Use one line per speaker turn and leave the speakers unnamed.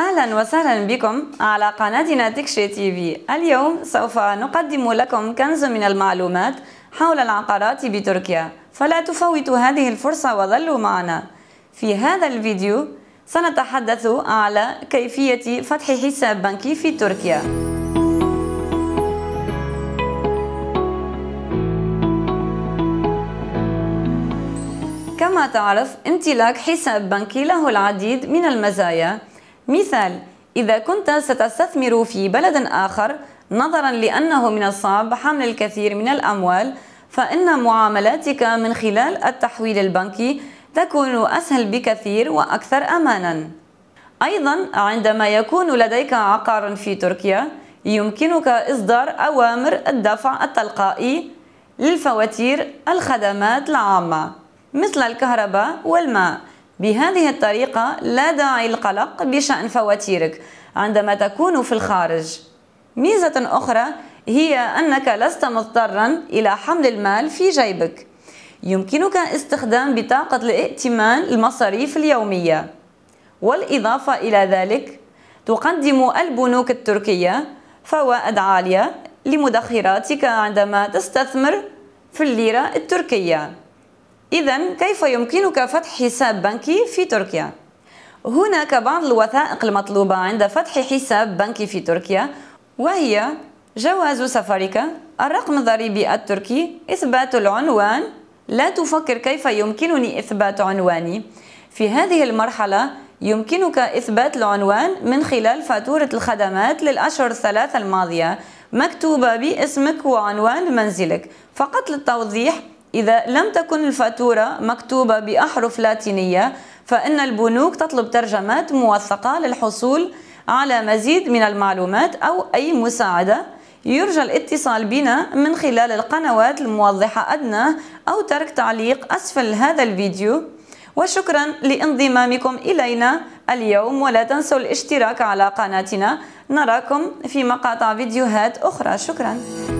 أهلا وسهلا بكم على قناتنا تكشي تيفي اليوم سوف نقدم لكم كنز من المعلومات حول العقارات بتركيا فلا تفوتوا هذه الفرصة وظلوا معنا في هذا الفيديو سنتحدث على كيفية فتح حساب بنكي في تركيا كما تعرف امتلاك حساب بنكي له العديد من المزايا مثال إذا كنت ستستثمر في بلد آخر نظرا لأنه من الصعب حمل الكثير من الأموال فإن معاملاتك من خلال التحويل البنكي تكون أسهل بكثير وأكثر أمانا أيضا عندما يكون لديك عقار في تركيا يمكنك إصدار أوامر الدفع التلقائي للفواتير الخدمات العامة مثل الكهرباء والماء بهذه الطريقة لا داعي للقلق بشأن فواتيرك عندما تكون في الخارج ميزة أخرى هي أنك لست مضطرا إلى حمل المال في جيبك يمكنك استخدام بطاقة الائتمان المصاريف اليومية والإضافة إلى ذلك تقدم البنوك التركية فوائد عالية لمدخراتك عندما تستثمر في الليرة التركية إذا كيف يمكنك فتح حساب بنكي في تركيا؟ هناك بعض الوثائق المطلوبة عند فتح حساب بنكي في تركيا وهي جواز سفرك، الرقم الضريبي التركي، إثبات العنوان، لا تفكر كيف يمكنني إثبات عنواني. في هذه المرحلة يمكنك إثبات العنوان من خلال فاتورة الخدمات للأشهر الثلاثة الماضية مكتوبة باسمك وعنوان منزلك. فقط للتوضيح إذا لم تكن الفاتورة مكتوبة بأحرف لاتينية فإن البنوك تطلب ترجمات موثقة للحصول على مزيد من المعلومات أو أي مساعدة يرجى الاتصال بنا من خلال القنوات الموضحة أدناه أو ترك تعليق أسفل هذا الفيديو وشكرا لانضمامكم إلينا اليوم ولا تنسوا الاشتراك على قناتنا نراكم في مقاطع فيديوهات أخرى شكرا